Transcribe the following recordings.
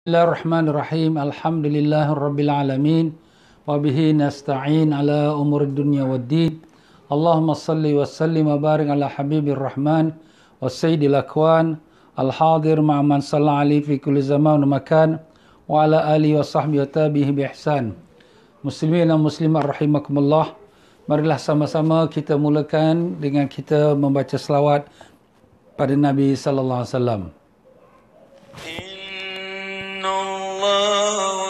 Bismillahirrahmanirrahim. Alhamdulillahirabbil alamin. Wa bihi nasta'in ala umur dunya waddin. Allahumma salli wa sallim wa barik ala habibir rahman wa sayyidil akwan al hadir ma'a man salla ali fi kulli zaman wa makan wa ala ali wa sahbi wa tabihi bi ihsan. Muslimin dan muslimat rahimakumullah. Marilah sama-sama kita mulakan dengan kita membaca selawat pada Nabi sallallahu alaihi wasallam. الله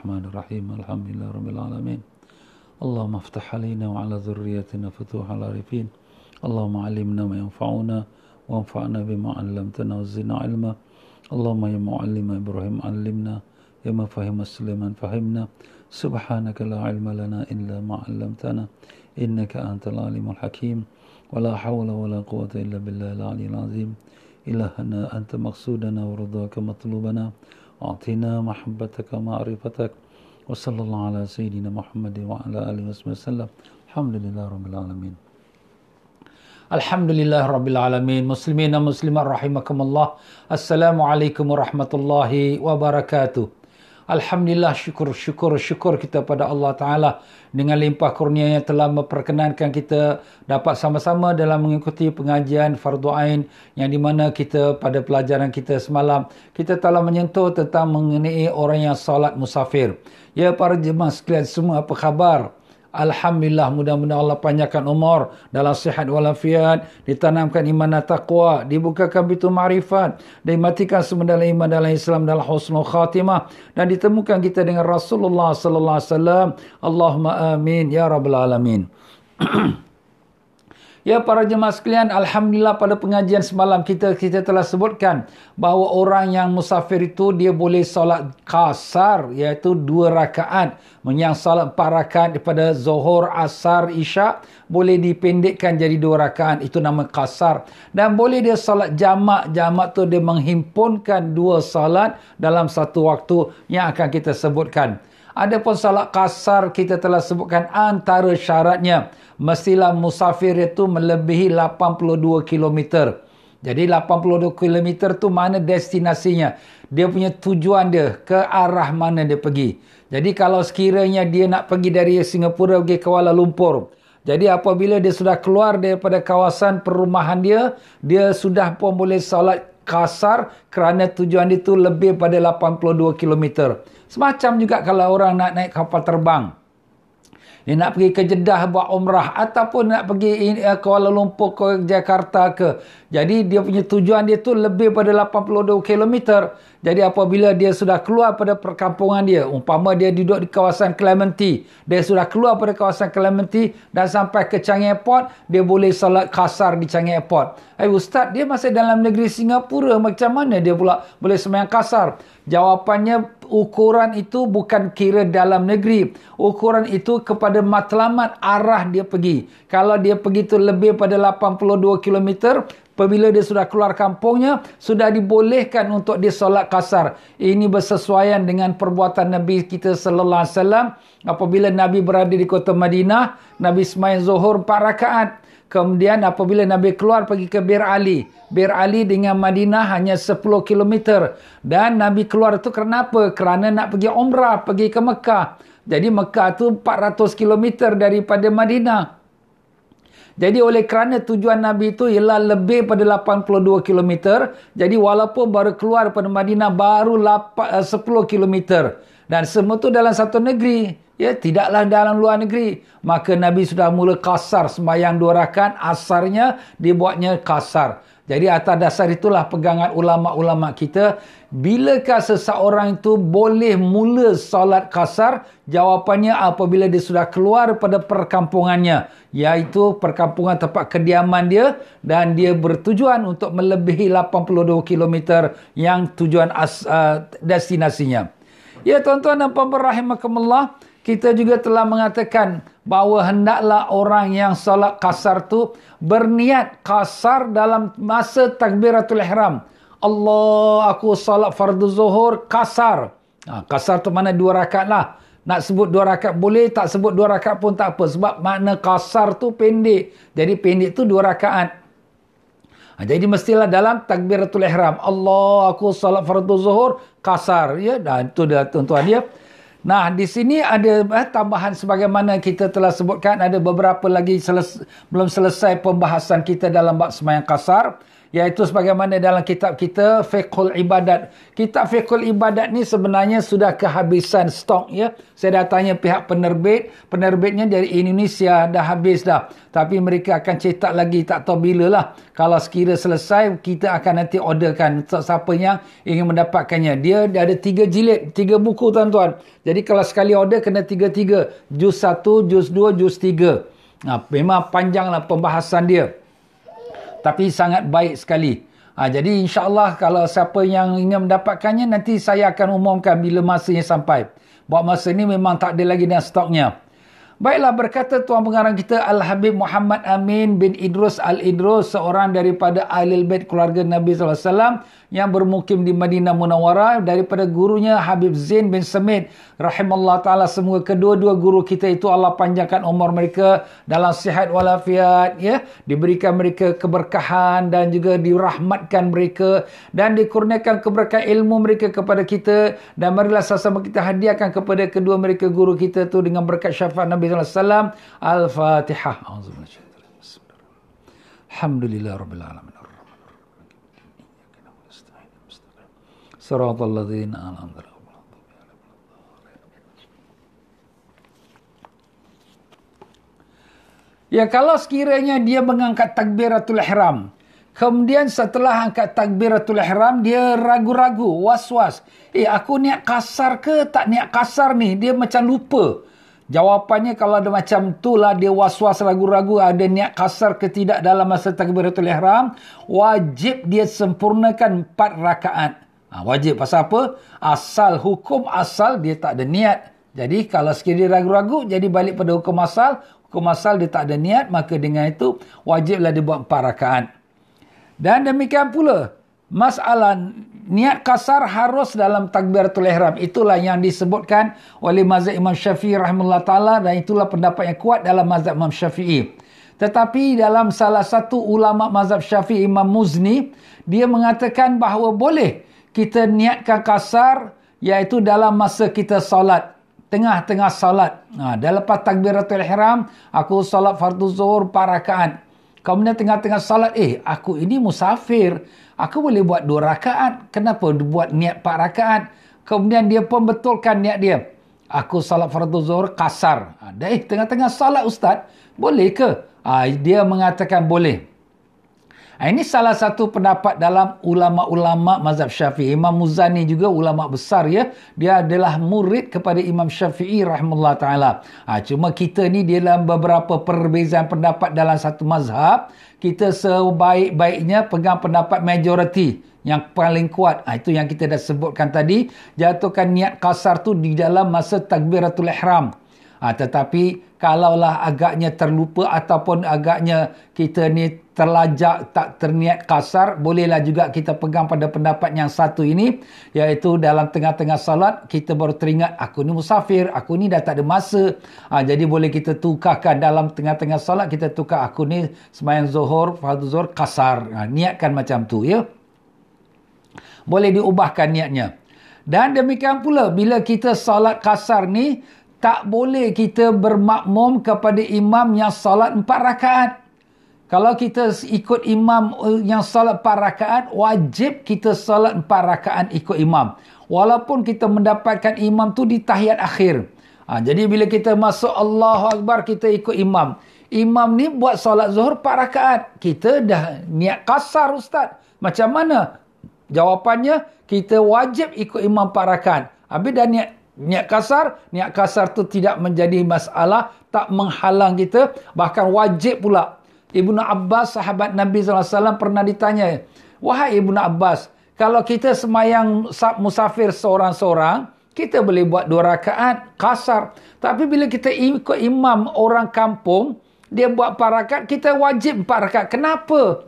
الرحمن الرحيم الحمد لله رب العالمين اللهم افتح علينا وعلى ذريتنا فتوح العارفين اللهم علمنا ما ينفعنا وانفعنا بما علمتنا وزدنا علما اللهم يا معلم إبراهيم علمنا يا فهم سليمان فهمنا سبحانك لا علم لنا إلا ما علمتنا إنك أنت العليم الحكيم ولا حول ولا قوة إلا بالله العلي العظيم إلهنا أنت مقصودنا ورضاك مطلوبنا أعطنا محبتك ومعرفتك وصلى الله على سيدنا محمد وعلى آله وسلم الحمد لله رب العالمين الحمد لله رب العالمين مسلمين مسلمات رحمكم الله السلام عليكم ورحمة الله وبركاته Alhamdulillah syukur syukur syukur kita pada Allah Taala dengan limpah kurnia yang telah memperkenankan kita dapat sama-sama dalam mengikuti pengajian fardu ain yang di mana kita pada pelajaran kita semalam kita telah menyentuh tentang mengenai orang yang salat musafir. Ya para jemaah sekalian semua apa khabar? Alhamdulillah mudah-mudahan Allah panjangkan umur dalam sihat walafiat, ditanamkan iman dan taqwa, dibukakan pintu ma'rifat, dimatikan semua dalam iman dalam Islam dalam husnul khatimah dan ditemukan kita dengan Rasulullah sallallahu alaihi wasallam. Allahumma amin ya rabbal alamin. Ya para jemaah sekalian, Alhamdulillah pada pengajian semalam kita kita telah sebutkan bahawa orang yang musafir itu dia boleh solat kasar iaitu dua rakaat. yang solat empat rakaat daripada zuhur, asar, isya boleh dipendekkan jadi dua rakaat. Itu nama kasar. Dan boleh dia solat jamak. Jamak tu dia menghimpunkan dua solat dalam satu waktu yang akan kita sebutkan. Adapun salat kasar kita telah sebutkan antara syaratnya mestilah musafir itu melebihi 82 km. Jadi 82 km tu mana destinasinya? Dia punya tujuan dia ke arah mana dia pergi. Jadi kalau sekiranya dia nak pergi dari Singapura pergi Kuala Lumpur. Jadi apabila dia sudah keluar daripada kawasan perumahan dia, dia sudah pun boleh salat kasar kerana tujuan itu lebih pada 82 km. Semacam juga kalau orang nak naik kapal terbang. Dia nak pergi ke Jeddah buat umrah ataupun nak pergi ke eh, Kuala Lumpur ke Jakarta ke. Jadi dia punya tujuan dia tu lebih pada 82 km. Jadi apabila dia sudah keluar pada perkampungan dia, umpama dia duduk di kawasan Clementi, dia sudah keluar pada kawasan Clementi dan sampai ke Changi Airport, dia boleh salat kasar di Changi Airport. Eh hey, ustaz, dia masih dalam negeri Singapura macam mana dia pula boleh sembahyang kasar? Jawapannya ukuran itu bukan kira dalam negeri. Ukuran itu kepada matlamat arah dia pergi. Kalau dia pergi tu lebih pada 82 km, apabila dia sudah keluar kampungnya, sudah dibolehkan untuk dia solat kasar. Ini bersesuaian dengan perbuatan Nabi kita sallallahu alaihi wasallam apabila Nabi berada di kota Madinah, Nabi semain zuhur 4 rakaat. Kemudian apabila Nabi keluar pergi ke Bir Ali. Bir Ali dengan Madinah hanya 10 km. Dan Nabi keluar itu kenapa? Kerana nak pergi Umrah, pergi ke Mekah. Jadi Mekah itu 400 km daripada Madinah. Jadi oleh kerana tujuan Nabi itu ialah lebih pada 82 km. Jadi walaupun baru keluar daripada Madinah baru 10 eh, km. Dan semua itu dalam satu negeri. Ya, tidaklah dalam luar negeri. Maka Nabi sudah mula kasar semayang dua rakan. Asarnya dibuatnya kasar. Jadi atas dasar itulah pegangan ulama-ulama kita. Bilakah seseorang itu boleh mula salat kasar? Jawapannya apabila dia sudah keluar pada perkampungannya. Iaitu perkampungan tempat kediaman dia. Dan dia bertujuan untuk melebihi 82 km yang tujuan as, uh, destinasinya. Ya tuan-tuan dan puan-puan rahimahkumullah kita juga telah mengatakan bahawa hendaklah orang yang solat kasar tu berniat kasar dalam masa takbiratul ihram. Allah aku solat fardu zuhur kasar. Ha, kasar tu mana dua rakat lah. Nak sebut dua rakat boleh, tak sebut dua rakat pun tak apa. Sebab makna kasar tu pendek. Jadi pendek tu dua rakaat. Ha, jadi mestilah dalam takbiratul ihram. Allah aku solat fardu zuhur kasar. Ya, dah itu dah tuan-tuan dia. Ya. Nah, di sini ada eh, tambahan sebagaimana kita telah sebutkan ada beberapa lagi selesa- belum selesai pembahasan kita dalam bab semayang kasar iaitu sebagaimana dalam kitab kita Fiqhul Ibadat. Kitab Fiqhul Ibadat ni sebenarnya sudah kehabisan stok ya. Saya dah tanya pihak penerbit, penerbitnya dari Indonesia dah habis dah. Tapi mereka akan cetak lagi tak tahu bila lah. Kalau sekira selesai, kita akan nanti orderkan untuk siapa yang ingin mendapatkannya. Dia, dia ada tiga jilid, tiga buku tuan-tuan. Jadi kalau sekali order kena tiga-tiga. Jus satu, jus dua, jus tiga. Nah, memang panjanglah pembahasan dia tapi sangat baik sekali. Ha, jadi insyaAllah kalau siapa yang ingin mendapatkannya, nanti saya akan umumkan bila masanya sampai. Buat masa ni memang tak ada lagi dengan stoknya. Baiklah berkata tuan pengarang kita Al-Habib Muhammad Amin bin Idrus Al-Idrus seorang daripada Ahlul Bait keluarga Nabi sallallahu alaihi wasallam yang bermukim di Madinah Munawarah daripada gurunya Habib Zain bin Samit rahimallahu taala semua kedua-dua guru kita itu Allah panjangkan umur mereka dalam sihat walafiat ya diberikan mereka keberkahan dan juga dirahmatkan mereka dan dikurniakan keberkahan ilmu mereka kepada kita dan marilah sama-sama kita hadiahkan kepada kedua mereka guru kita tu dengan berkat syafaat Nabi عليه وسلم الفاتحة أعوذ بالله من الشيطان الرجيم الحمد لله رب العالمين الرحمن Ya kalau sekiranya dia mengangkat takbiratul ihram, Kemudian setelah angkat takbiratul ihram dia ragu-ragu, was-was. Eh aku niat kasar ke tak niat kasar ni? Dia macam lupa. Jawapannya kalau ada macam tu lah dia was-was ragu-ragu ada niat kasar ketidak dalam masa takbiratul ihram wajib dia sempurnakan empat rakaat. Ha, wajib pasal apa? Asal hukum asal dia tak ada niat. Jadi kalau sekiranya ragu-ragu jadi balik pada hukum asal, hukum asal dia tak ada niat maka dengan itu wajiblah dia buat 4 rakaat. Dan demikian pula masalah niat kasar harus dalam takbiratul ihram itulah yang disebutkan oleh mazhab Imam Syafi'i rahimahullah taala dan itulah pendapat yang kuat dalam mazhab Imam Syafi'i tetapi dalam salah satu ulama mazhab Syafi'i Imam Muzni dia mengatakan bahawa boleh kita niatkan kasar iaitu dalam masa kita salat tengah-tengah salat ha, dan lepas takbiratul ihram aku salat fardu zuhur parakaan kemudian tengah-tengah salat eh aku ini musafir aku boleh buat dua rakaat. Kenapa buat niat empat rakaat? Kemudian dia pun betulkan niat dia. Aku salat fardu zuhur kasar. Ha, dah eh, tengah-tengah salat ustaz, boleh ke? Ha, dia mengatakan boleh. Ah, ini salah satu pendapat dalam ulama-ulama mazhab Syafi'i. Imam Muzani juga ulama besar ya. Dia adalah murid kepada Imam Syafi'i Rahmatullah taala. Ha, cuma kita ni dalam beberapa perbezaan pendapat dalam satu mazhab, kita sebaik-baiknya pegang pendapat majoriti yang paling kuat ha, itu yang kita dah sebutkan tadi jatuhkan niat kasar tu di dalam masa takbiratul ihram ha, tetapi kalaulah agaknya terlupa ataupun agaknya kita ni terlajak, tak terniat kasar, bolehlah juga kita pegang pada pendapat yang satu ini, iaitu dalam tengah-tengah salat, kita baru teringat, aku ni musafir, aku ni dah tak ada masa, ha, jadi boleh kita tukarkan dalam tengah-tengah salat, kita tukar aku ni semayang zuhur, fardu zuhur, kasar, ha, niatkan macam tu, ya. Boleh diubahkan niatnya. Dan demikian pula, bila kita salat kasar ni, tak boleh kita bermakmum kepada imam yang salat empat rakaat. Kalau kita ikut imam eh, yang solat empat rakaat, wajib kita solat empat rakaat ikut imam. Walaupun kita mendapatkan imam tu di tahiyat akhir. Ha, jadi bila kita masuk Allahu Akbar, kita ikut imam. Imam ni buat solat zuhur empat rakaat. Kita dah niat kasar ustaz. Macam mana? Jawapannya, kita wajib ikut imam empat rakaat. Habis dah niat niat kasar, niat kasar tu tidak menjadi masalah, tak menghalang kita, bahkan wajib pula Ibnu Abbas sahabat Nabi sallallahu alaihi wasallam pernah ditanya, "Wahai Ibnu Abbas, kalau kita semayang musafir seorang-seorang, kita boleh buat dua rakaat kasar. Tapi bila kita ikut imam orang kampung, dia buat empat rakaat, kita wajib empat rakaat. Kenapa?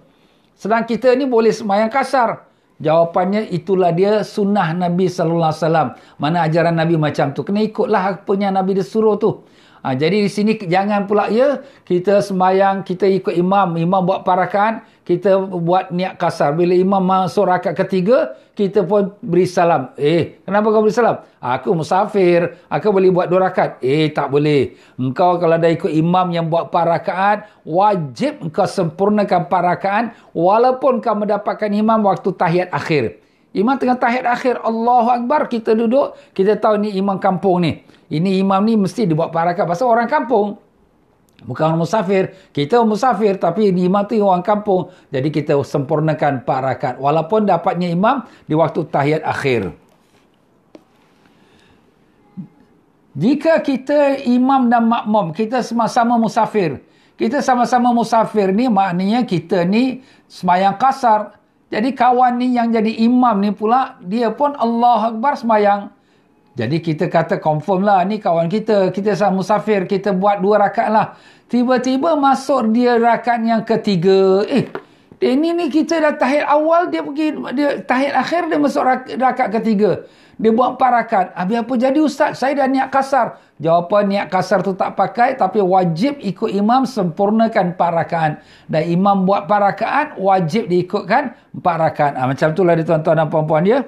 Sedang kita ni boleh semayang kasar. Jawapannya itulah dia sunnah Nabi sallallahu alaihi wasallam. Mana ajaran Nabi macam tu? Kena ikutlah apa yang Nabi disuruh tu. Ha, jadi di sini jangan pula ya kita sembahyang kita ikut imam imam buat parakan kita buat niat kasar bila imam masuk rakaat ketiga kita pun beri salam eh kenapa kau beri salam aku musafir aku boleh buat dua rakaat eh tak boleh engkau kalau dah ikut imam yang buat parakan wajib engkau sempurnakan parakan walaupun kau mendapatkan imam waktu tahiyat akhir Imam tengah tahiyat akhir Allahu Akbar kita duduk kita tahu ni imam kampung ni. Ini imam ni mesti dibuat parakan pasal orang kampung. Bukan orang musafir. Kita orang musafir tapi ni imam tu orang kampung. Jadi kita sempurnakan parakan. Walaupun dapatnya imam di waktu tahiyat akhir. Jika kita imam dan makmum, kita sama-sama musafir. Kita sama-sama musafir ni maknanya kita ni semayang kasar. Jadi kawan ni yang jadi imam ni pula, dia pun Allah Akbar semayang. Jadi kita kata confirm lah, ni kawan kita, kita sama musafir, kita buat dua rakat lah. Tiba-tiba masuk dia rakat yang ketiga, eh, ini ni kita dah tahir awal, dia pergi, dia tahir akhir, dia masuk rakat, Ketiga. Dia buat empat rakat. Habis apa jadi ustaz? Saya dah niat kasar. Jawapan niat kasar tu tak pakai. Tapi wajib ikut imam sempurnakan empat rakaat. Dan imam buat empat rakaat. Wajib diikutkan empat rakaat. Ha, ah, macam itulah dia tuan-tuan dan puan-puan dia. Ya.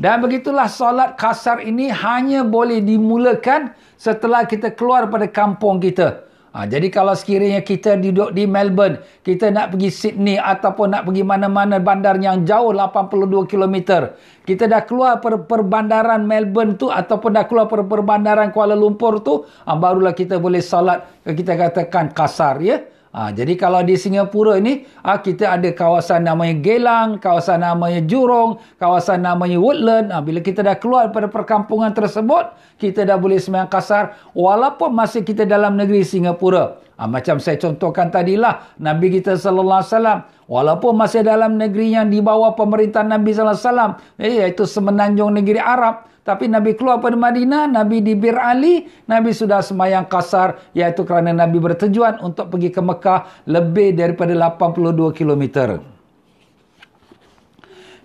Dan begitulah solat kasar ini hanya boleh dimulakan setelah kita keluar pada kampung kita. Ha, jadi kalau sekiranya kita duduk di Melbourne, kita nak pergi Sydney ataupun nak pergi mana-mana bandar yang jauh 82 km, kita dah keluar per perbandaran Melbourne tu ataupun dah keluar per perbandaran Kuala Lumpur tu, ha, barulah kita boleh salat kita katakan kasar ya. Ha, jadi kalau di Singapura ini ha, ah, kita ada kawasan namanya Gelang, kawasan namanya Jurong, kawasan namanya Woodland. Ha, bila kita dah keluar daripada perkampungan tersebut, kita dah boleh semayang kasar walaupun masih kita dalam negeri Singapura. Ha, macam saya contohkan tadilah Nabi kita sallallahu alaihi wasallam walaupun masih dalam negeri yang di bawah pemerintahan Nabi sallallahu alaihi wasallam eh, iaitu semenanjung negeri Arab tapi Nabi keluar dari Madinah, Nabi di Bir Ali, Nabi sudah semayang kasar iaitu kerana Nabi bertujuan untuk pergi ke Mekah lebih daripada 82 km.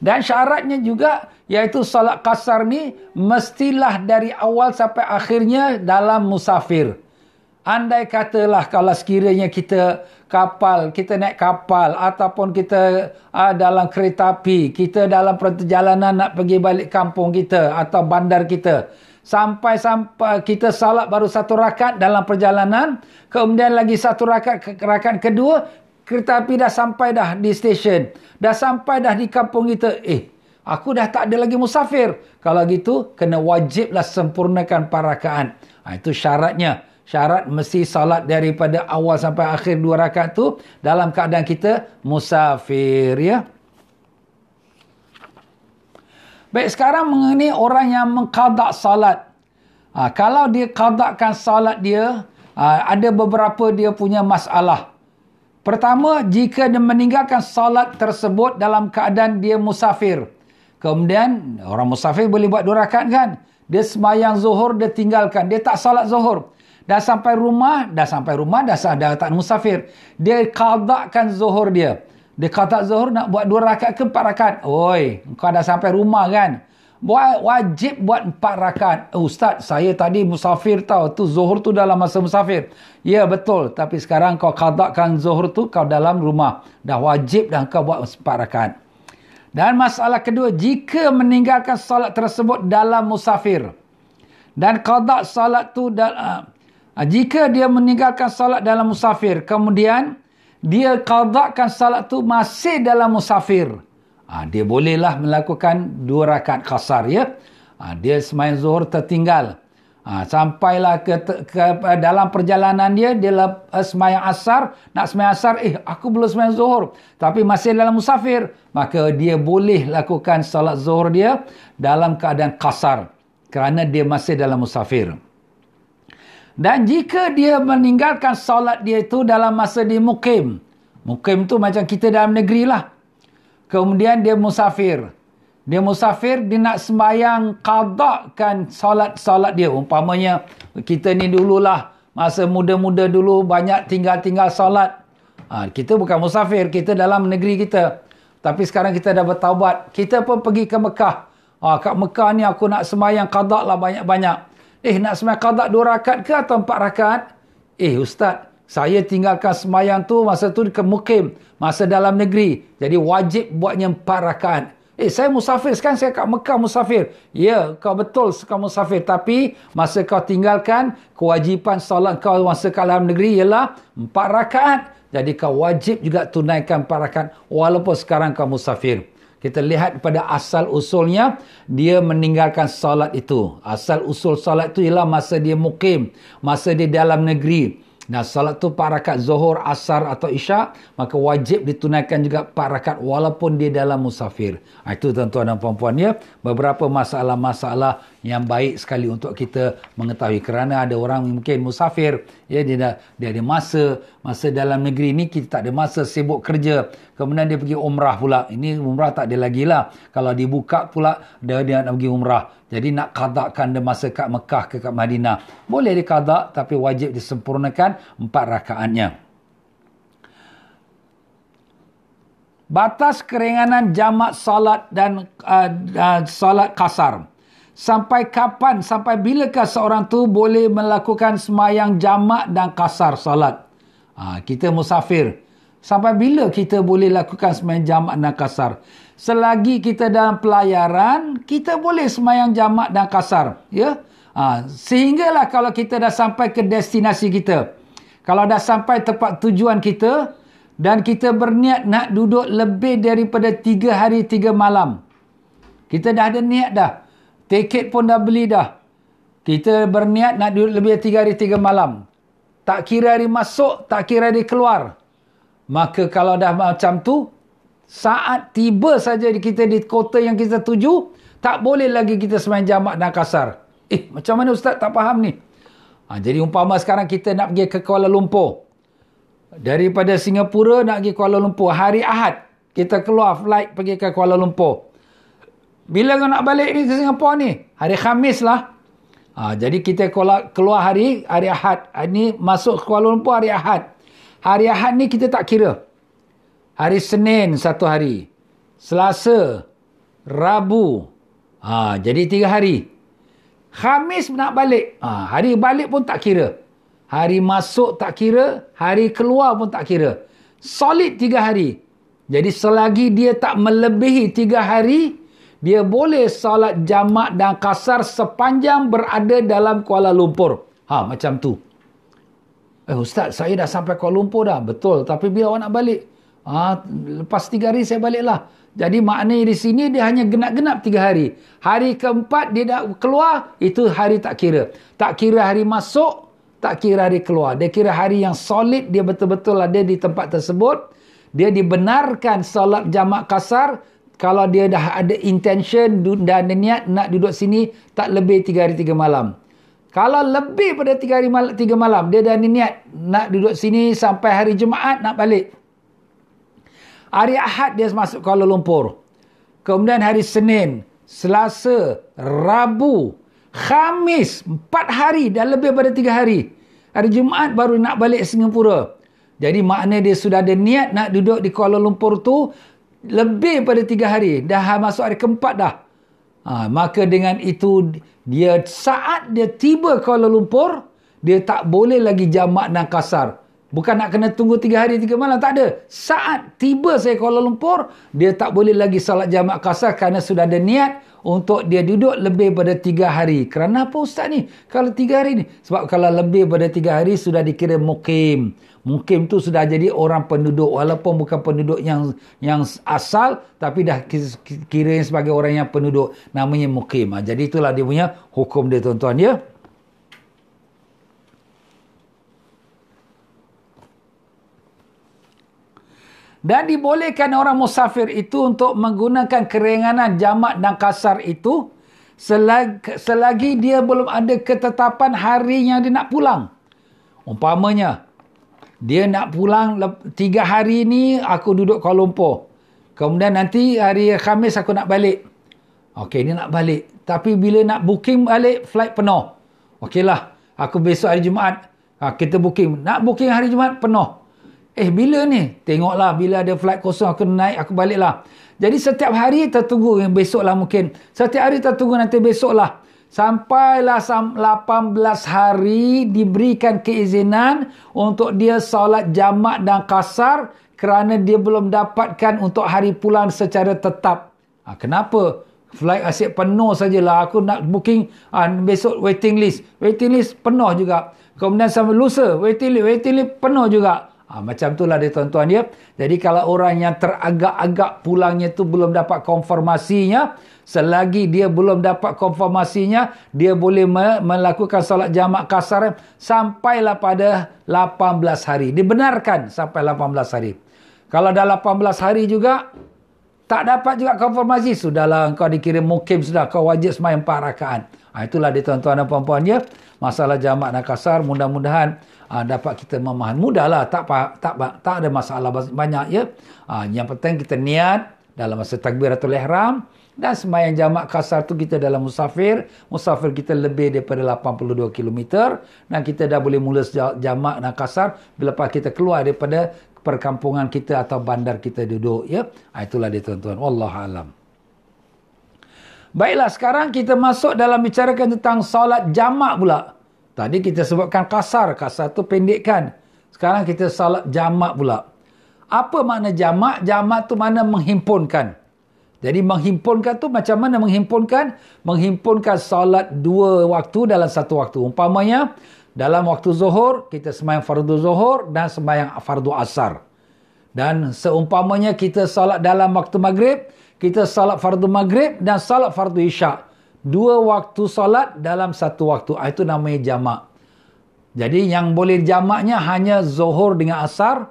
Dan syaratnya juga iaitu salat kasar ni mestilah dari awal sampai akhirnya dalam musafir andai katalah kalau sekiranya kita kapal, kita naik kapal ataupun kita uh, dalam kereta api, kita dalam perjalanan nak pergi balik kampung kita atau bandar kita. Sampai sampai kita salat baru satu rakat dalam perjalanan, kemudian lagi satu rakaat rakat kedua, kereta api dah sampai dah di stesen, dah sampai dah di kampung kita. Eh, aku dah tak ada lagi musafir. Kalau gitu kena wajiblah sempurnakan parakaan. Ha, ah, itu syaratnya syarat mesti salat daripada awal sampai akhir dua rakaat tu dalam keadaan kita musafir ya. Baik sekarang mengenai orang yang mengkadak salat. Ha, kalau dia kadakkan salat dia, ha, ada beberapa dia punya masalah. Pertama, jika dia meninggalkan salat tersebut dalam keadaan dia musafir. Kemudian, orang musafir boleh buat dua rakaat kan? Dia semayang zuhur, dia tinggalkan. Dia tak salat zuhur. Dah sampai rumah, dah sampai rumah, dah sah, dah tak musafir. Dia kadakkan zuhur dia. Dia kadak zuhur nak buat dua rakat ke empat rakat? Oi, kau dah sampai rumah kan? Buat wajib buat empat rakat. Eh, ustaz, saya tadi musafir tau. Tu zuhur tu dalam masa musafir. Ya, betul. Tapi sekarang kau kadakkan zuhur tu kau dalam rumah. Dah wajib dah kau buat empat rakat. Dan masalah kedua, jika meninggalkan solat tersebut dalam musafir. Dan kadak solat tu dalam... Uh, Ha, jika dia meninggalkan salat dalam musafir, kemudian dia qadakan salat tu masih dalam musafir. Ha, dia bolehlah melakukan dua rakaat kasar ya. Ha, dia semain zuhur tertinggal. Ha, sampailah ke, ke, ke, eh, dalam perjalanan dia, dia uh, eh, semayang asar. Nak semayang asar, eh aku belum semayang zuhur. Tapi masih dalam musafir. Maka dia boleh lakukan salat zuhur dia dalam keadaan kasar. Kerana dia masih dalam musafir. Dan jika dia meninggalkan solat dia itu dalam masa di mukim. Mukim tu macam kita dalam negeri lah. Kemudian dia musafir. Dia musafir, dia nak sembahyang kadakkan solat-solat dia. Umpamanya, kita ni dululah. Masa muda-muda dulu, banyak tinggal-tinggal solat. Ha, kita bukan musafir, kita dalam negeri kita. Tapi sekarang kita dah bertaubat. Kita pun pergi ke Mekah. Ha, kat Mekah ni aku nak sembahyang kadak lah banyak-banyak. Eh, nak semayang kadak dua rakat ke atau empat rakat? Eh, Ustaz, saya tinggalkan semayang tu masa tu ke mukim. Masa dalam negeri. Jadi, wajib buatnya empat rakat. Eh, saya musafir. Sekarang saya kat Mekah musafir. Ya, kau betul kau musafir. Tapi, masa kau tinggalkan, kewajipan salat kau masa kau dalam negeri ialah empat rakaat. Jadi, kau wajib juga tunaikan empat rakaat walaupun sekarang kau musafir kita lihat pada asal usulnya dia meninggalkan salat itu asal usul salat itu ialah masa dia mukim masa dia dalam negeri Nah, salat tu 4 rakat zuhur, asar atau isyak, maka wajib ditunaikan juga 4 rakat walaupun dia dalam musafir. Nah, itu tuan-tuan dan puan-puan ya. Beberapa masalah-masalah yang baik sekali untuk kita mengetahui kerana ada orang mungkin musafir ya dia dah, dia ada masa masa dalam negeri ni kita tak ada masa sibuk kerja kemudian dia pergi umrah pula ini umrah tak ada lagi lah kalau dibuka pula dia, dia nak pergi umrah jadi nak kadakkan dia masa kat Mekah ke kat Madinah boleh dikadak tapi wajib disempurnakan empat rakaatnya Batas keringanan jamak salat dan uh, uh, salat kasar sampai kapan, sampai bilakah seorang tu boleh melakukan semayang jamak dan kasar salat? Ha, kita musafir. Sampai bila kita boleh lakukan semayang jamak dan kasar? Selagi kita dalam pelayaran, kita boleh semayang jamak dan kasar. Ya? Ha, sehinggalah kalau kita dah sampai ke destinasi kita. Kalau dah sampai tempat tujuan kita dan kita berniat nak duduk lebih daripada 3 hari 3 malam. Kita dah ada niat dah. Tiket pun dah beli dah. Kita berniat nak duduk lebih 3 hari 3 malam. Tak kira hari masuk, tak kira hari keluar. Maka kalau dah macam tu, saat tiba saja kita di kota yang kita tuju, tak boleh lagi kita semain jamak dan kasar. Eh, macam mana Ustaz tak faham ni? Ha, jadi umpama sekarang kita nak pergi ke Kuala Lumpur. Daripada Singapura nak pergi Kuala Lumpur. Hari Ahad, kita keluar flight pergi ke Kuala Lumpur. Bila kau nak balik ni ke Singapura ni? Hari Khamis lah. Ha, jadi kita keluar hari, hari Ahad. Ini masuk Kuala Lumpur hari Ahad. Hari Ahad ni kita tak kira. Hari Senin satu hari. Selasa. Rabu. Ha, jadi tiga hari. Khamis nak balik. Ha, hari balik pun tak kira. Hari masuk tak kira. Hari keluar pun tak kira. Solid tiga hari. Jadi selagi dia tak melebihi tiga hari, dia boleh salat jamak dan kasar sepanjang berada dalam Kuala Lumpur. Ha, macam tu. Eh, Ustaz, saya dah sampai Kuala Lumpur dah. Betul. Tapi bila awak nak balik? Ha, lepas tiga hari saya baliklah. Jadi maknanya di sini dia hanya genap-genap tiga hari. Hari keempat dia dah keluar, itu hari tak kira. Tak kira hari masuk, tak kira hari keluar. Dia kira hari yang solid, dia betul-betul ada di tempat tersebut. Dia dibenarkan salat jamak kasar kalau dia dah ada intention dan niat nak duduk sini tak lebih 3 hari 3 malam. Kalau lebih pada 3 hari 3 malam dia dah niat nak duduk sini sampai hari Jumaat nak balik. Hari Ahad dia masuk Kuala Lumpur. Kemudian hari Senin, Selasa, Rabu, Khamis 4 hari dan lebih pada 3 hari. Hari Jumaat baru nak balik Singapura. Jadi makna dia sudah ada niat nak duduk di Kuala Lumpur tu lebih pada tiga hari. Dah ha, masuk hari keempat dah. Ha, maka dengan itu, dia saat dia tiba Kuala Lumpur, dia tak boleh lagi jamak dan kasar. Bukan nak kena tunggu tiga hari, tiga malam. Tak ada. Saat tiba saya Kuala Lumpur, dia tak boleh lagi salat jamak kasar kerana sudah ada niat untuk dia duduk lebih pada tiga hari. Kerana apa Ustaz ni? Kalau tiga hari ni. Sebab kalau lebih pada tiga hari, sudah dikira mukim. Mukim tu sudah jadi orang penduduk walaupun bukan penduduk yang yang asal tapi dah kira sebagai orang yang penduduk namanya mukim. Ha, jadi itulah dia punya hukum dia tuan-tuan ya. Dan dibolehkan orang musafir itu untuk menggunakan keringanan jamak dan kasar itu selagi, selagi dia belum ada ketetapan hari yang dia nak pulang. Umpamanya, dia nak pulang tiga hari ni aku duduk Kuala Lumpur. Kemudian nanti hari Khamis aku nak balik. Okey, dia nak balik. Tapi bila nak booking balik, flight penuh. Okeylah, aku besok hari Jumaat. Ha, kita booking. Nak booking hari Jumaat, penuh. Eh, bila ni? Tengoklah, bila ada flight kosong, aku naik, aku baliklah. Jadi setiap hari tertunggu, besoklah mungkin. Setiap hari tertunggu, nanti besoklah. Sampailah 18 hari diberikan keizinan untuk dia solat jamak dan kasar kerana dia belum dapatkan untuk hari pulang secara tetap. Ha, kenapa? Flight asyik penuh sajalah. Aku nak booking ha, besok waiting list. Waiting list penuh juga. Kemudian sama lusa, waiting list, waiting list penuh juga. Ha, macam itulah dia tuan-tuan ya. Jadi kalau orang yang teragak-agak pulangnya tu belum dapat konfirmasinya, selagi dia belum dapat konfirmasinya, dia boleh me- melakukan solat jamak kasar sampailah pada 18 hari. Dibenarkan sampai 18 hari. Kalau dah 18 hari juga, tak dapat juga konfirmasi. Sudahlah engkau dikirim mukim sudah. Kau wajib semayang 4 Ha, itulah dia tuan-tuan dan puan-puan ya. Masalah jamak dan kasar mudah-mudahan uh, dapat kita memahami mudahlah tak tak tak ada masalah banyak ya uh, yang penting kita niat dalam masa takbiratul ihram dan sembahyang jamak kasar tu kita dalam musafir musafir kita lebih daripada 82 km dan kita dah boleh mula jamak dan kasar bila kita keluar daripada perkampungan kita atau bandar kita duduk ya ah, itulah dia tuan-tuan wallahu alam Baiklah sekarang kita masuk dalam bicarakan tentang solat jamak pula. Tadi kita sebutkan kasar. Kasar tu pendek kan. Sekarang kita salat jamak pula. Apa makna jamak? Jamak tu makna menghimpunkan. Jadi menghimpunkan tu macam mana menghimpunkan? Menghimpunkan salat dua waktu dalam satu waktu. Umpamanya dalam waktu zuhur kita sembahyang fardu zuhur dan sembahyang fardu asar. Dan seumpamanya kita salat dalam waktu maghrib, kita salat fardu maghrib dan salat fardu isyak dua waktu solat dalam satu waktu. Ah, itu namanya jamak. Jadi yang boleh jamaknya hanya zuhur dengan asar,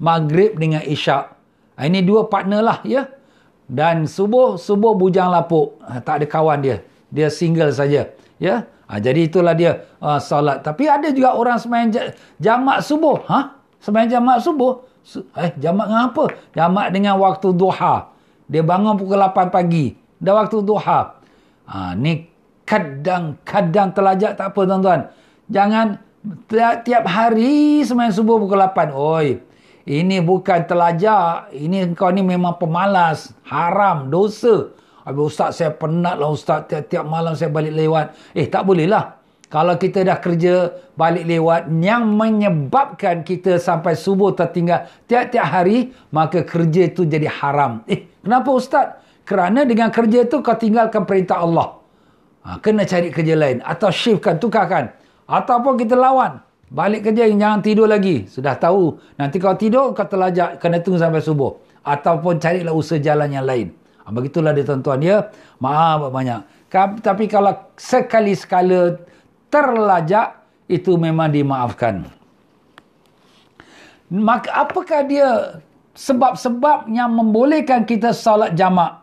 maghrib dengan isyak. Ah, ini dua partner lah ya. Dan subuh, subuh bujang lapuk. Ah, tak ada kawan dia. Dia single saja. Ya. Ha, jadi itulah dia uh, solat. Tapi ada juga orang semayang jamak subuh. Ha? Semayang jamak subuh? Eh, jamak dengan apa? Jamak dengan waktu duha. Dia bangun pukul 8 pagi. Dah waktu duha. Ha, ni kadang-kadang terlajak tak apa tuan-tuan. Jangan tiap-tiap hari semain subuh pukul 8. Oi, ini bukan terlajak. Ini kau ni memang pemalas. Haram, dosa. Habis ustaz saya penat lah ustaz. Tiap-tiap malam saya balik lewat. Eh tak boleh lah. Kalau kita dah kerja balik lewat yang menyebabkan kita sampai subuh tertinggal tiap-tiap hari maka kerja itu jadi haram. Eh kenapa ustaz? Kerana dengan kerja tu kau tinggalkan perintah Allah. Ha, kena cari kerja lain. Atau shiftkan, tukarkan. Ataupun kita lawan. Balik kerja yang jangan tidur lagi. Sudah tahu. Nanti kau tidur, kau terlajak. Kena tunggu sampai subuh. Ataupun carilah usaha jalan yang lain. Ha, begitulah dia tuan-tuan. Ya? Maaf banyak. Tapi kalau sekali-sekala terlajak, itu memang dimaafkan. Maka apakah dia sebab-sebab yang membolehkan kita salat jamak?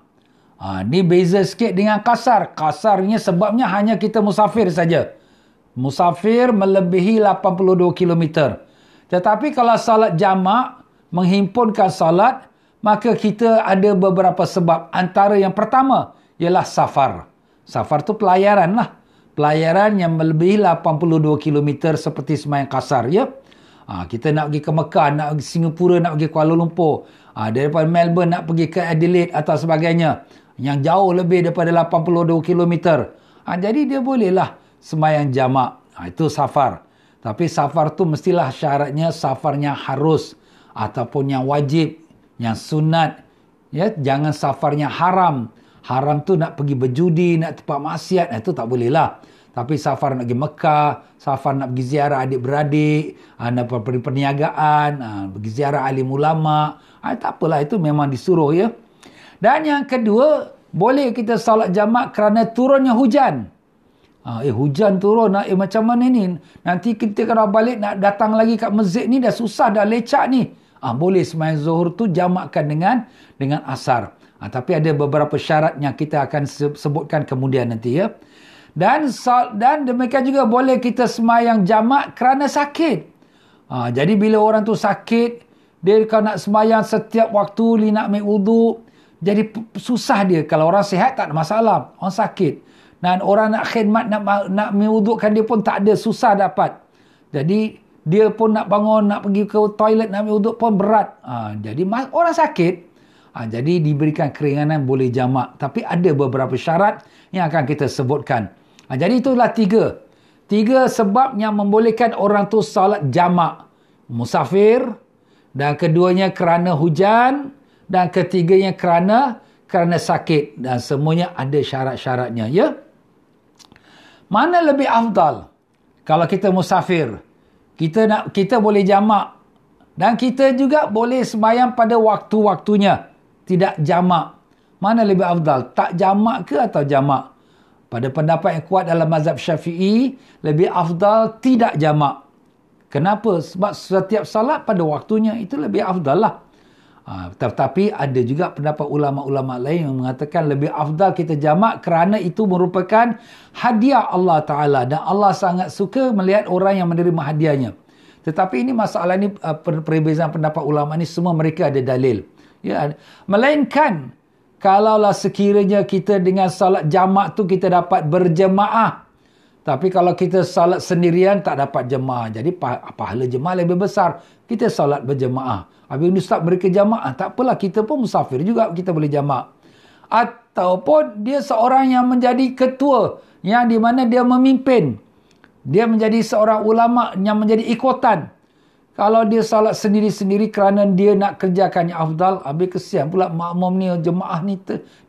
Ha, ni beza sikit dengan kasar. Kasarnya sebabnya hanya kita musafir saja. Musafir melebihi 82 km. Tetapi kalau salat jama menghimpunkan salat, maka kita ada beberapa sebab. Antara yang pertama ialah safar. Safar tu pelayaran lah. Pelayaran yang melebihi 82 km seperti semayang kasar. Ya? Ha, kita nak pergi ke Mekah, nak pergi Singapura, nak pergi Kuala Lumpur. Ha, daripada Melbourne nak pergi ke Adelaide atau sebagainya yang jauh lebih daripada 82 km. Ha, jadi dia bolehlah semayang jamak. Ha, itu safar. Tapi safar tu mestilah syaratnya safarnya harus ataupun yang wajib, yang sunat. Ya, jangan safarnya haram. Haram tu nak pergi berjudi, nak tempat maksiat, ha, itu tak bolehlah. Tapi safar nak pergi Mekah, safar nak pergi ziarah adik-beradik, ha, nak pergi perniagaan, ha, pergi ziarah alim ulama, tak apalah itu memang disuruh ya. Dan yang kedua, boleh kita salat jamak kerana turunnya hujan. Ha, eh hujan turun nak ah, eh macam mana ni? Nanti kita kalau balik nak datang lagi kat masjid ni dah susah dah lecak ni. Ah ha, boleh sembahyang Zuhur tu jamakkan dengan dengan Asar. Ha, tapi ada beberapa syarat yang kita akan sebutkan kemudian nanti ya. Dan dan demikian juga boleh kita sembahyang jamak kerana sakit. Ha, jadi bila orang tu sakit dia kalau nak sembahyang setiap waktu dia nak ambil wuduk jadi susah dia kalau orang sihat tak ada masalah orang sakit dan orang nak khidmat nak nak mewudukkan dia pun tak ada susah dapat jadi dia pun nak bangun nak pergi ke toilet nak mewuduk pun berat ha, jadi orang sakit ha, jadi diberikan keringanan boleh jamak tapi ada beberapa syarat yang akan kita sebutkan ha, jadi itulah tiga tiga sebab yang membolehkan orang tu salat jamak musafir dan keduanya kerana hujan dan ketiganya kerana kerana sakit dan semuanya ada syarat-syaratnya ya mana lebih afdal kalau kita musafir kita nak kita boleh jamak dan kita juga boleh sembahyang pada waktu-waktunya tidak jamak mana lebih afdal tak jamak ke atau jamak pada pendapat yang kuat dalam mazhab syafi'i lebih afdal tidak jamak kenapa sebab setiap salat pada waktunya itu lebih afdal lah Ah, tetapi ada juga pendapat ulama-ulama lain yang mengatakan lebih afdal kita jamak kerana itu merupakan hadiah Allah Ta'ala dan Allah sangat suka melihat orang yang menerima hadiahnya. Tetapi ini masalah ini ah, perbezaan pendapat ulama ini semua mereka ada dalil. Ya. Melainkan kalaulah sekiranya kita dengan salat jamak tu kita dapat berjemaah tapi kalau kita salat sendirian tak dapat jemaah. Jadi pahala jemaah lebih besar. Kita salat berjemaah. Habis ini ustaz mereka jemaah. Tak apalah kita pun musafir juga kita boleh jemaah. Ataupun dia seorang yang menjadi ketua. Yang di mana dia memimpin. Dia menjadi seorang ulama yang menjadi ikutan. Kalau dia salat sendiri-sendiri kerana dia nak kerjakan yang afdal, habis kesian pula makmum ni, jemaah ni,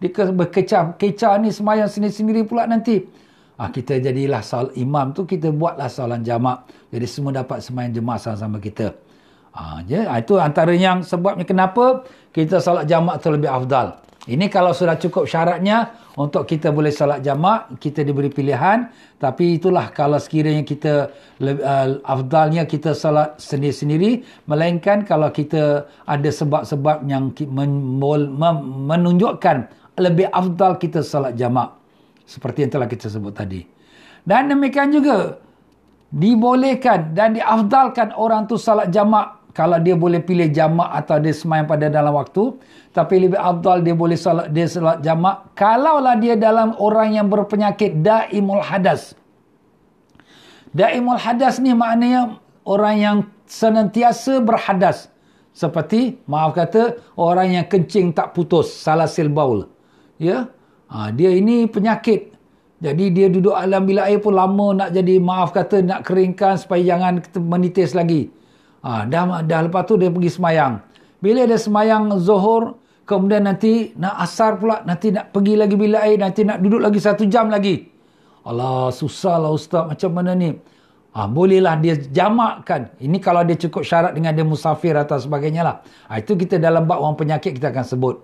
dia berkecah-kecah ni semayang sendiri-sendiri pula nanti ha, kita jadilah sal imam tu kita buatlah salat jamak jadi semua dapat semayan jemaah sama-sama kita ha, ya? ha, itu antara yang sebabnya kenapa kita salat jamak tu lebih afdal ini kalau sudah cukup syaratnya untuk kita boleh salat jamak, kita diberi pilihan. Tapi itulah kalau sekiranya kita, uh, afdalnya kita salat sendiri-sendiri. Melainkan kalau kita ada sebab-sebab yang men- men- menunjukkan lebih afdal kita salat jamak seperti yang telah kita sebut tadi. Dan demikian juga dibolehkan dan diafdalkan orang tu salat jama' kalau dia boleh pilih jama' atau dia semayang pada dalam waktu tapi lebih afdal dia boleh salat dia salat jamak kalaulah dia dalam orang yang berpenyakit daimul hadas daimul hadas ni maknanya orang yang senantiasa berhadas seperti maaf kata orang yang kencing tak putus salah silbaul ya Ha, dia ini penyakit. Jadi dia duduk alam bila air pun lama nak jadi maaf kata nak keringkan supaya jangan menitis lagi. Ha, dah, dah lepas tu dia pergi semayang. Bila dia semayang zuhur, kemudian nanti nak asar pula, nanti nak pergi lagi bila air, nanti nak duduk lagi satu jam lagi. Allah susah lah ustaz macam mana ni. Ha, bolehlah dia jamakkan. Ini kalau dia cukup syarat dengan dia musafir atau sebagainya lah. Ha, itu kita dalam bab orang penyakit kita akan sebut.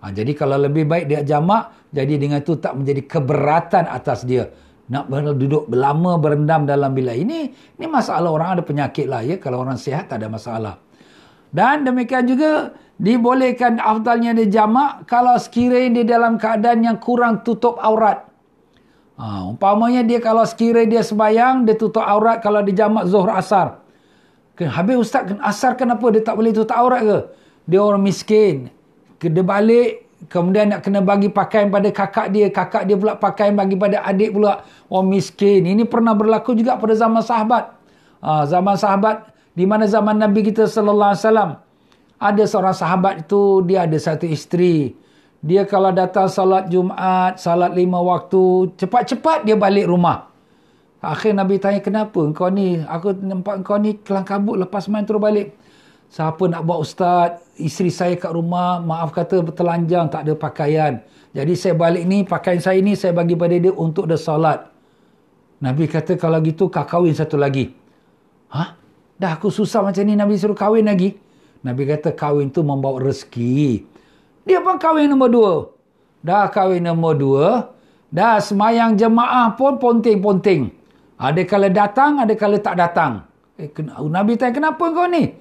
Ha, jadi kalau lebih baik dia jamak, jadi dengan itu tak menjadi keberatan atas dia. Nak duduk lama berendam dalam bilah ini, ini masalah orang ada penyakit lah ya. Kalau orang sihat tak ada masalah. Dan demikian juga dibolehkan afdalnya dia jamak kalau sekiranya dia dalam keadaan yang kurang tutup aurat. Ha, umpamanya dia kalau sekiranya dia sebayang dia tutup aurat kalau dia jamak zuhur asar. Habis ustaz asar kenapa dia tak boleh tutup aurat ke? Dia orang miskin kena balik kemudian nak kena bagi pakaian pada kakak dia kakak dia pula pakaian bagi pada adik pula orang oh, miskin ini pernah berlaku juga pada zaman sahabat ha, zaman sahabat di mana zaman Nabi kita sallallahu alaihi wasallam ada seorang sahabat itu dia ada satu isteri dia kalau datang salat Jumaat, salat lima waktu, cepat-cepat dia balik rumah. Akhir Nabi tanya, kenapa engkau ni? Aku nampak engkau ni kelang kabut lepas main terus balik siapa nak buat ustaz, isteri saya kat rumah, maaf kata bertelanjang, tak ada pakaian. Jadi saya balik ni, pakaian saya ni saya bagi pada dia untuk dia solat. Nabi kata kalau gitu kau kahwin satu lagi. Hah? Dah aku susah macam ni Nabi suruh kahwin lagi. Nabi kata kahwin tu membawa rezeki. Dia pun kahwin nombor dua. Dah kahwin nombor dua. Dah semayang jemaah pun ponting-ponting. Ada kala datang, ada kala tak datang. Eh, Nabi tanya, kenapa kau ni?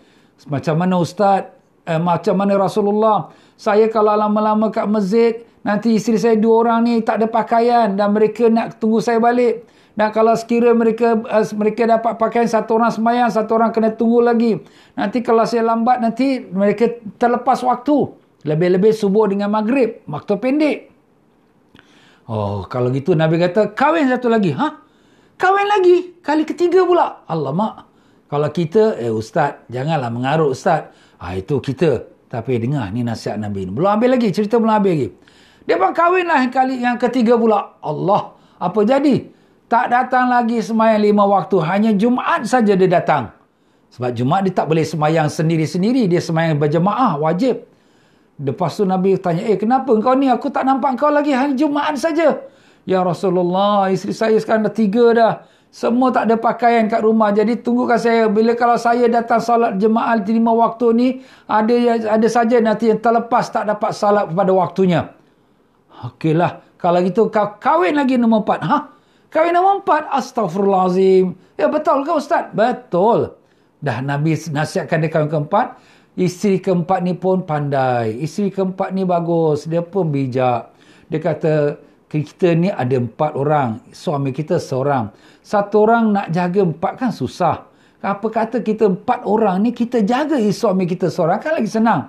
Macam mana Ustaz? Eh, macam mana Rasulullah? Saya kalau lama-lama kat masjid, nanti isteri saya dua orang ni tak ada pakaian dan mereka nak tunggu saya balik. Dan kalau sekiranya mereka eh, mereka dapat pakaian satu orang sembahyang, satu orang kena tunggu lagi. Nanti kalau saya lambat, nanti mereka terlepas waktu. Lebih-lebih subuh dengan maghrib. Waktu pendek. Oh, kalau gitu Nabi kata, kahwin satu lagi. Ha? Kahwin lagi? Kali ketiga pula. Allah mak. Kalau kita, eh ustaz, janganlah mengaruh ustaz. Ha, itu kita. Tapi dengar, ni nasihat Nabi ni. Belum habis lagi, cerita belum habis lagi. Dia pun kahwin lah yang, kali, yang ketiga pula. Allah, apa jadi? Tak datang lagi semayang lima waktu. Hanya Jumaat saja dia datang. Sebab Jumaat dia tak boleh semayang sendiri-sendiri. Dia semayang berjemaah, wajib. Lepas tu Nabi tanya, eh kenapa kau ni? Aku tak nampak kau lagi hari Jumaat saja. Ya Rasulullah, isteri saya sekarang dah tiga dah. Semua tak ada pakaian kat rumah. Jadi tunggukan saya. Bila kalau saya datang salat jemaah terima waktu ni. Ada ya, ada saja nanti yang terlepas tak dapat salat pada waktunya. Okey lah, Kalau gitu kau kahwin lagi nombor empat. Ha? Kahwin nombor empat. Astagfirullahalazim. Ya betul ke Ustaz? Betul. Dah Nabi nasihatkan dia kahwin keempat. Isteri keempat ni pun pandai. Isteri keempat ni bagus. Dia pun bijak. Dia kata kita ni ada empat orang. Suami kita seorang satu orang nak jaga empat kan susah. Apa kata kita empat orang ni kita jaga suami kita seorang kan lagi senang.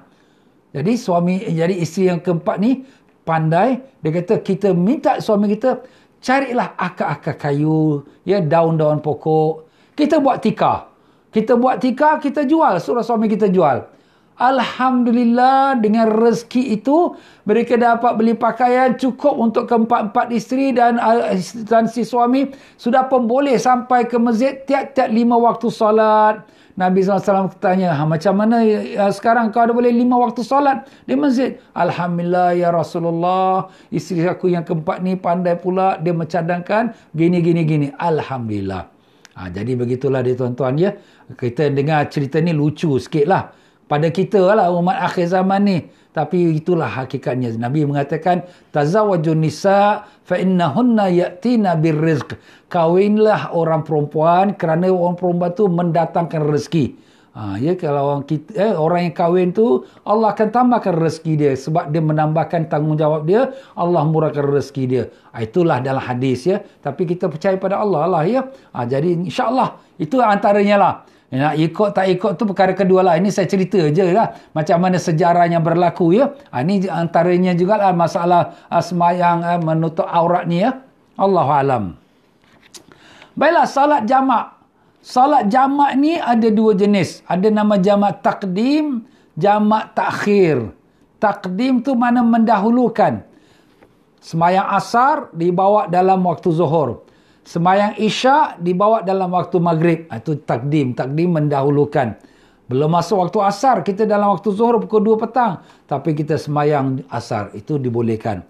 Jadi suami jadi isteri yang keempat ni pandai dia kata kita minta suami kita carilah akar-akar kayu ya daun-daun pokok kita buat tikar kita buat tikar kita jual suruh suami kita jual Alhamdulillah dengan rezeki itu mereka dapat beli pakaian cukup untuk keempat-empat isteri dan, ah, dan si suami sudah pun boleh sampai ke masjid tiap-tiap lima waktu solat. Nabi SAW tanya, ha, macam mana ya, sekarang kau ada boleh lima waktu solat di masjid? Alhamdulillah ya Rasulullah, isteri aku yang keempat ni pandai pula, dia mencadangkan gini, gini, gini. Alhamdulillah. Ha, jadi begitulah dia tuan-tuan ya. Kita dengar cerita ni lucu sikit pada kita lah umat akhir zaman ni tapi itulah hakikatnya nabi mengatakan tazawwajun nisa fa innahunna yatina birrizq kawinlah orang perempuan kerana orang perempuan tu mendatangkan rezeki ha, ya kalau orang kita, eh, orang yang kahwin tu Allah akan tambahkan rezeki dia sebab dia menambahkan tanggungjawab dia Allah murahkan rezeki dia ha, itulah dalam hadis ya tapi kita percaya pada Allah lah ya ha, jadi insyaallah itu antaranya lah Ya, ikut tak ikut tu perkara kedua lah. Ini saya cerita je lah. Macam mana sejarah yang berlaku ya. Ha, ini antaranya juga lah masalah ah, semayang eh, menutup aurat ni ya. Allah alam. Baiklah, salat jamak. Salat jamak ni ada dua jenis. Ada nama jamak takdim, jamak takhir. Takdim tu mana mendahulukan. Semayang asar dibawa dalam waktu zuhur. Semayang isyak dibawa dalam waktu maghrib. Ah, itu takdim. Takdim mendahulukan. Belum masuk waktu asar. Kita dalam waktu zuhur pukul 2 petang. Tapi kita semayang asar. Itu dibolehkan.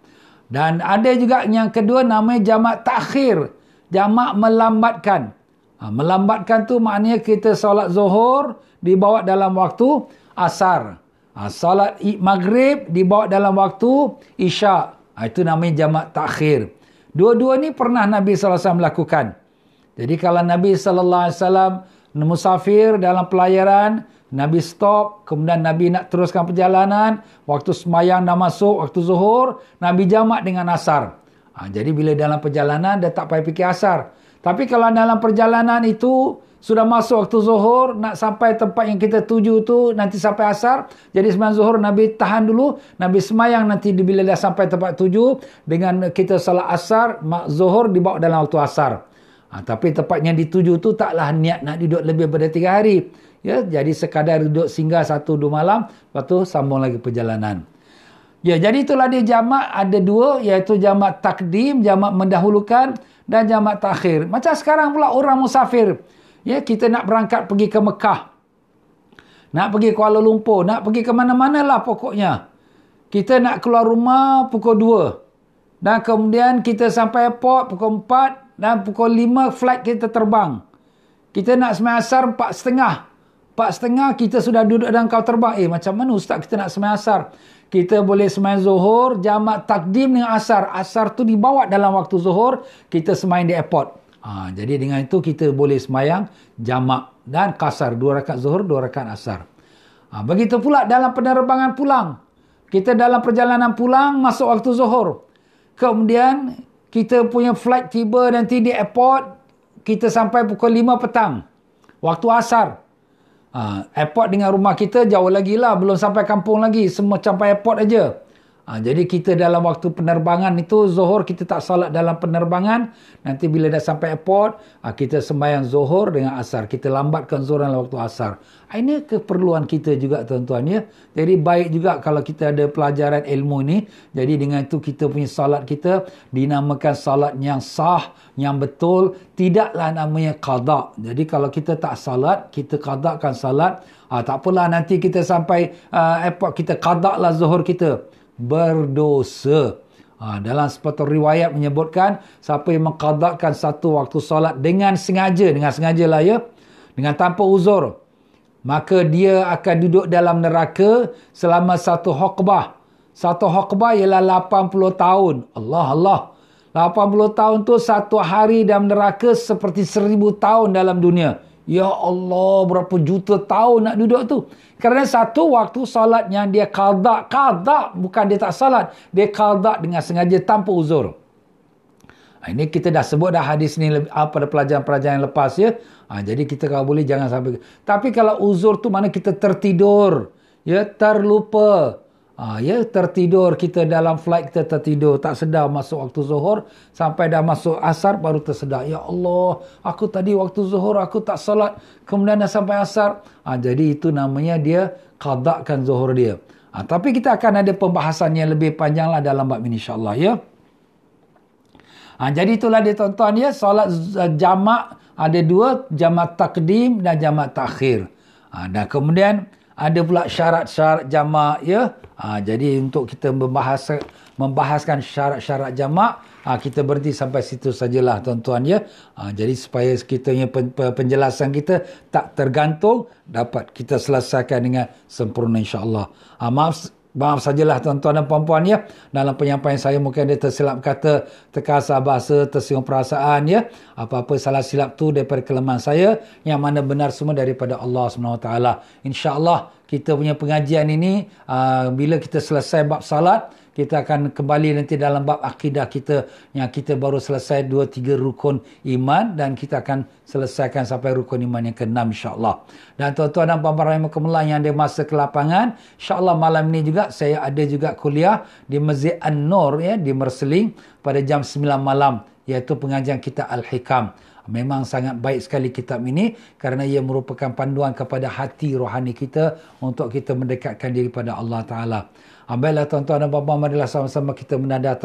Dan ada juga yang kedua namanya jamak takhir. Jamak melambatkan. Ha, melambatkan tu maknanya kita solat zuhur dibawa dalam waktu asar. Ha, solat maghrib dibawa dalam waktu isyak. Ha, itu namanya jamak takhir. Dua-dua ni pernah Nabi SAW lakukan. Jadi kalau Nabi SAW musafir dalam pelayaran, Nabi stop, kemudian Nabi nak teruskan perjalanan, waktu semayang dah masuk, waktu zuhur, Nabi jamak dengan asar. Ha, jadi bila dalam perjalanan, dia tak payah fikir asar. Tapi kalau dalam perjalanan itu, sudah masuk waktu zuhur nak sampai tempat yang kita tuju tu nanti sampai asar jadi sembang zuhur nabi tahan dulu nabi semayang nanti bila dah sampai tempat tuju dengan kita salat asar mak zuhur dibawa dalam waktu asar ha, tapi yang dituju tu taklah niat nak duduk lebih pada tiga hari ya jadi sekadar duduk sehingga satu dua malam lepas tu sambung lagi perjalanan Ya, jadi itulah dia jamak ada dua iaitu jamak takdim, jamak mendahulukan dan jamak takhir. Macam sekarang pula orang musafir. Ya, kita nak berangkat pergi ke Mekah. Nak pergi Kuala Lumpur. Nak pergi ke mana-mana lah pokoknya. Kita nak keluar rumah pukul 2. Dan kemudian kita sampai airport pukul 4. Dan pukul 5 flight kita terbang. Kita nak semai asar 4.30. setengah kita sudah duduk dalam kau terbang. Eh macam mana ustaz kita nak semai asar? Kita boleh semai zuhur, jamak takdim dengan asar. Asar tu dibawa dalam waktu zuhur. Kita semai di airport. Ha, jadi dengan itu kita boleh semayang jamak dan kasar. Dua rakat zuhur, dua rakat asar. Ha, begitu pula dalam penerbangan pulang. Kita dalam perjalanan pulang masuk waktu zuhur. Kemudian kita punya flight tiba nanti di airport. Kita sampai pukul 5 petang. Waktu asar. Ha, airport dengan rumah kita jauh lagi lah. Belum sampai kampung lagi. Semua sampai airport aja. Ha, jadi kita dalam waktu penerbangan itu zuhur kita tak salat dalam penerbangan. Nanti bila dah sampai airport, ha, kita sembahyang zuhur dengan asar. Kita lambatkan zuhur dalam waktu asar. Ha, ini keperluan kita juga tuan-tuan ya. Jadi baik juga kalau kita ada pelajaran ilmu ni. Jadi dengan itu kita punya salat kita dinamakan salat yang sah, yang betul. Tidaklah namanya qadak. Jadi kalau kita tak salat, kita qadakkan salat. Ha, tak apalah nanti kita sampai uh, airport kita qadaklah zuhur kita berdosa. Ha, dalam sepatu riwayat menyebutkan siapa yang mengkadakan satu waktu solat dengan sengaja, dengan sengaja lah ya, dengan tanpa uzur, maka dia akan duduk dalam neraka selama satu hokbah. Satu hokbah ialah 80 tahun. Allah Allah. 80 tahun tu satu hari dalam neraka seperti seribu tahun dalam dunia. Ya Allah, berapa juta tahun nak duduk tu. Kerana satu waktu salat yang dia kadak. Kadak bukan dia tak salat. Dia kadak dengan sengaja tanpa uzur. Ha, ini kita dah sebut dah hadis ni pada pelajaran-pelajaran yang lepas ya. Ha, jadi kita kalau boleh jangan sampai. Tapi kalau uzur tu mana kita tertidur. Ya, Terlupa. Ha, ya tertidur kita dalam flight kita tertidur tak sedar masuk waktu zuhur sampai dah masuk asar baru tersedar ya Allah aku tadi waktu zuhur aku tak salat kemudian dah sampai asar ha, jadi itu namanya dia qadakan zuhur dia ha, tapi kita akan ada pembahasan yang lebih panjang lah dalam bab ini insyaAllah ya ha, jadi itulah dia tuan-tuan ya solat eh, jamak ada dua jama' takdim dan jama' takhir ha, dan kemudian ada pula syarat-syarat jamak ya ha, jadi untuk kita membahas membahaskan syarat-syarat jamak ha, kita berhenti sampai situ sajalah tuan-tuan ya ha, jadi supaya kita sekitarnya penjelasan kita tak tergantung dapat kita selesaikan dengan sempurna insyaallah ha, maaf Maaf sajalah tuan-tuan dan puan-puan ya. Dalam penyampaian saya mungkin ada tersilap kata, terkasar bahasa, tersinggung perasaan ya. Apa-apa salah silap tu daripada kelemahan saya yang mana benar semua daripada Allah SWT. Allah kita punya pengajian ini uh, bila kita selesai bab salat, kita akan kembali nanti dalam bab akidah kita yang kita baru selesai dua tiga rukun iman dan kita akan selesaikan sampai rukun iman yang keenam, 6 Dan tuan-tuan dan puan-puan rahimakumullah yang ada masa ke lapangan, insya malam ini juga saya ada juga kuliah di Masjid An-Nur ya di Merseling pada jam 9 malam iaitu pengajian kita Al-Hikam. Memang sangat baik sekali kitab ini kerana ia merupakan panduan kepada hati rohani kita untuk kita mendekatkan diri pada Allah Ta'ala. Ambillah tuan-tuan dan puan-puan marilah sama-sama kita menanda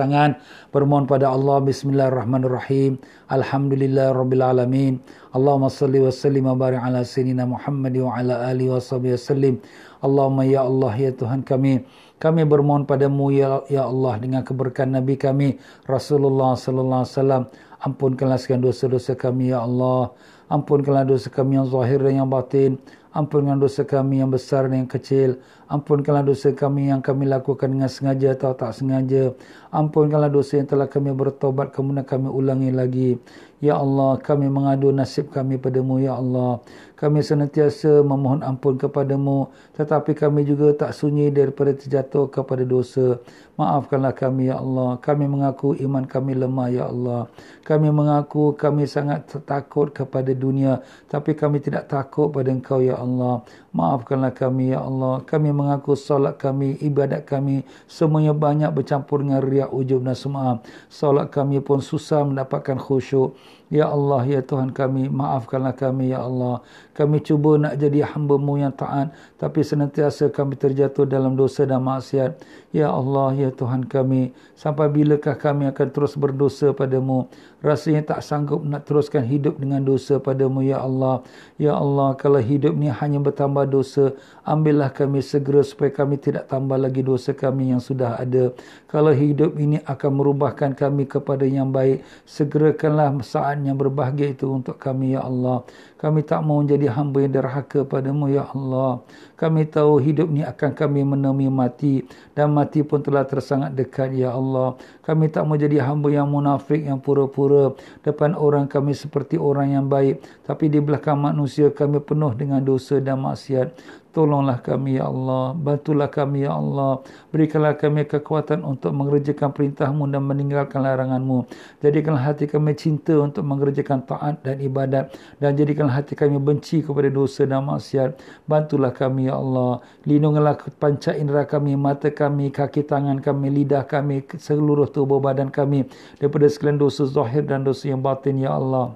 permohon pada Allah bismillahirrahmanirrahim alhamdulillah rabbil alamin Allahumma salli wa sallim wa barik ala sayyidina Muhammad wa ala Ali wa sahbihi wasallim Allahumma ya Allah ya Tuhan kami kami bermohon padamu ya ya Allah dengan keberkahan nabi kami Rasulullah sallallahu alaihi wasallam ampunkanlah segala dosa-dosa kami ya Allah ampunkanlah dosa kami yang zahir dan yang batin Ampunkan dosa kami yang besar dan yang kecil. Ampunkanlah dosa kami yang kami lakukan dengan sengaja atau tak sengaja. Ampunkanlah dosa yang telah kami bertobat kemudian kami ulangi lagi. Ya Allah, kami mengadu nasib kami padamu, Ya Allah. Kami senantiasa memohon ampun kepadamu. Tetapi kami juga tak sunyi daripada terjatuh kepada dosa. Maafkanlah kami ya Allah. Kami mengaku iman kami lemah ya Allah. Kami mengaku kami sangat takut kepada dunia tapi kami tidak takut pada Engkau ya Allah. Maafkanlah kami ya Allah. Kami mengaku solat kami, ibadat kami semuanya banyak bercampur dengan riak ujub dan sum'ah. Solat kami pun susah mendapatkan khusyuk. Ya Allah, Ya Tuhan kami, maafkanlah kami, Ya Allah. Kami cuba nak jadi hamba-Mu yang taat, tapi senantiasa kami terjatuh dalam dosa dan maksiat. Ya Allah, Ya Tuhan kami, sampai bilakah kami akan terus berdosa padamu? rasanya tak sanggup nak teruskan hidup dengan dosa padamu ya Allah ya Allah kalau hidup ni hanya bertambah dosa ambillah kami segera supaya kami tidak tambah lagi dosa kami yang sudah ada kalau hidup ini akan merubahkan kami kepada yang baik segerakanlah saat yang berbahagia itu untuk kami ya Allah kami tak mau jadi hamba yang derhaka padamu ya Allah kami tahu hidup ni akan kami menemui mati dan mati pun telah tersangat dekat ya Allah. Kami tak mau jadi hamba yang munafik yang pura-pura depan orang kami seperti orang yang baik tapi di belakang manusia kami penuh dengan dosa dan maksiat. Tolonglah kami, Ya Allah. Bantulah kami, Ya Allah. Berikanlah kami kekuatan untuk mengerjakan perintahmu dan meninggalkan laranganMu. mu Jadikanlah hati kami cinta untuk mengerjakan taat dan ibadat. Dan jadikanlah hati kami benci kepada dosa dan maksiat. Bantulah kami, Ya Allah. Lindungilah panca indera kami, mata kami, kaki tangan kami, lidah kami, seluruh tubuh badan kami. Daripada sekalian dosa zahir dan dosa yang batin, Ya Allah.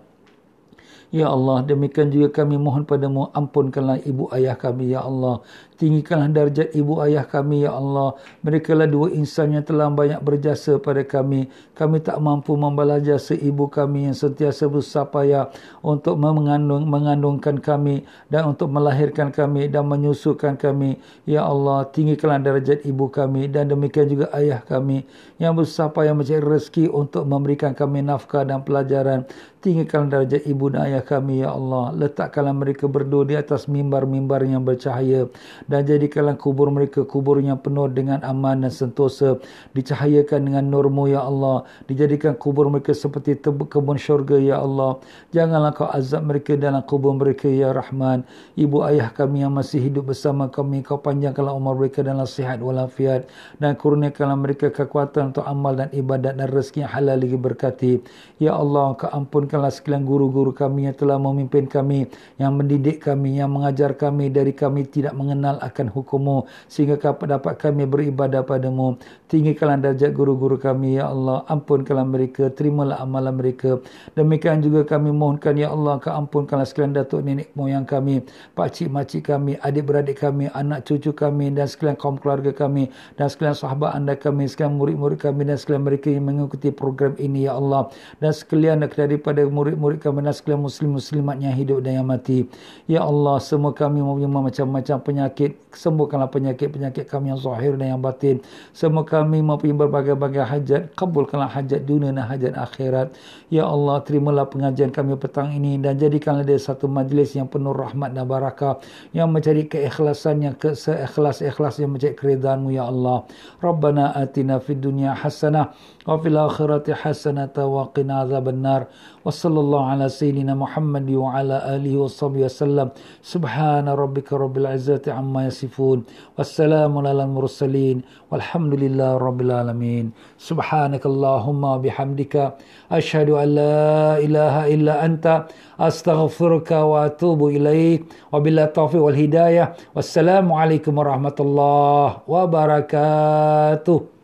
Ya Allah, demikian juga kami mohon padamu, ampunkanlah ibu ayah kami, Ya Allah. Tinggikanlah darjat ibu ayah kami, Ya Allah. Mereka lah dua insan yang telah banyak berjasa pada kami. Kami tak mampu membalas jasa ibu kami yang sentiasa besar payah untuk mengandung, mengandungkan kami dan untuk melahirkan kami dan menyusukan kami. Ya Allah, tinggikanlah darjat ibu kami dan demikian juga ayah kami yang berusaha payah mencari rezeki untuk memberikan kami nafkah dan pelajaran. Tinggikanlah darjat ibu dan ayah kami, Ya Allah. Letakkanlah mereka berdua di atas mimbar-mimbar yang bercahaya dan jadikanlah kubur mereka kubur yang penuh dengan aman dan sentosa dicahayakan dengan nurmu ya Allah dijadikan kubur mereka seperti kebun syurga ya Allah janganlah kau azab mereka dalam kubur mereka ya Rahman ibu ayah kami yang masih hidup bersama kami kau panjangkanlah umur mereka dalam sihat walafiat dan kurniakanlah mereka kekuatan untuk amal dan ibadat dan rezeki yang halal lagi berkati ya Allah kau ampunkanlah sekalian guru-guru kami yang telah memimpin kami yang mendidik kami yang mengajar kami dari kami tidak mengenal akan hukummu sehingga kami dapat kami beribadah padamu tinggikanlah darjat guru-guru kami ya Allah ampunkanlah mereka terimalah amalan mereka demikian juga kami mohonkan ya Allah kau ampunkanlah sekalian datuk nenek moyang kami pakcik makcik kami adik-beradik kami anak cucu kami dan sekalian kaum keluarga kami dan sekalian sahabat anda kami sekalian murid-murid kami dan sekalian mereka yang mengikuti program ini ya Allah dan sekalian daripada murid-murid kami dan sekalian muslim-muslimat yang hidup dan yang mati ya Allah semua kami mempunyai macam-macam penyakit penyakit sembuhkanlah penyakit-penyakit kami yang zahir dan yang batin semua kami mempunyai berbagai-bagai hajat kabulkanlah hajat dunia dan hajat akhirat ya Allah terimalah pengajian kami petang ini dan jadikanlah dia satu majlis yang penuh rahmat dan barakah yang mencari keikhlasan yang ke seikhlas-ikhlas yang mencari keridhaanmu ya Allah Rabbana atina fid dunya hasanah wa fil akhirati hasanah wa qina azabannar wa sallallahu ala sayyidina Muhammad wa ala alihi wa sahbihi wasallam subhana rabbika rabbil izzati amma yasifun wassalamu ala al mursalin walhamdulillahi rabbil alamin subhanakallahumma bihamdika ashhadu an la ilaha illa anta astaghfiruka wa atubu ilaik wabillahi taufiq wal hidayah wassalamu alaikum warahmatullahi wabarakatuh